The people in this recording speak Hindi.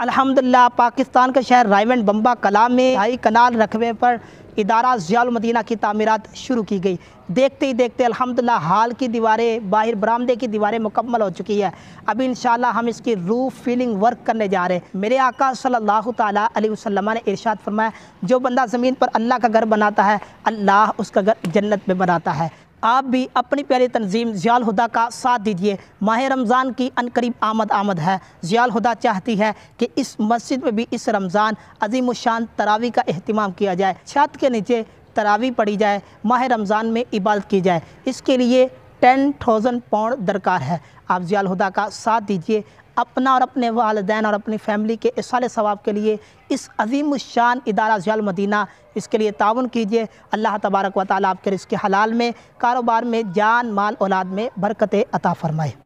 अल्हम्दुलिल्लाह पाकिस्तान का शहर रायवंड बम्बा कला में ढाई कनाल रकबे पर इदारा ज़ियालमदीना की तमीरत शुरू की गई देखते ही देखते अलहमदिल्ला हाल की दीवारें बाहर बरामदे की दीवारें मुकम्मल हो चुकी है अभी इन हम इसकी रूफ फीलिंग वर्क करने जा रहे हैं मेरे आका सल्लल्लाहु अलैहि वसल्लम ने इरशाद फरमाया जो बंदा ज़मीन पर अल्लाह का घर बनाता है अल्लाह उसका घर जन्नत में बनाता है आप भी अपनी प्यारी तंजीम ज़ियाल हुदा का साथ दीजिए माह रमज़ान की अनकरीब आमद आमद है ज़ियाल हुदा चाहती है कि इस मस्जिद में भी इस रमज़ान अजीम शान तरावी का अहतमाम किया जाए छत के नीचे तरावी पड़ी जाए माह रमज़ान में इबादत की जाए इसके लिए टेन थाउजेंड पाउंड दरकार है आप हुदा का साथ दीजिए अपना और अपने वालदेन और अपनी फैमिली के इसाल सवाब के लिए इस अजीम शान इदारा जियाल मदीना इसके लिए ताउन कीजिए अल्लाह तबारक व ताली आपके इसके हलाल में कारोबार में जान माल औलाद में बरकत अता फ़रमाए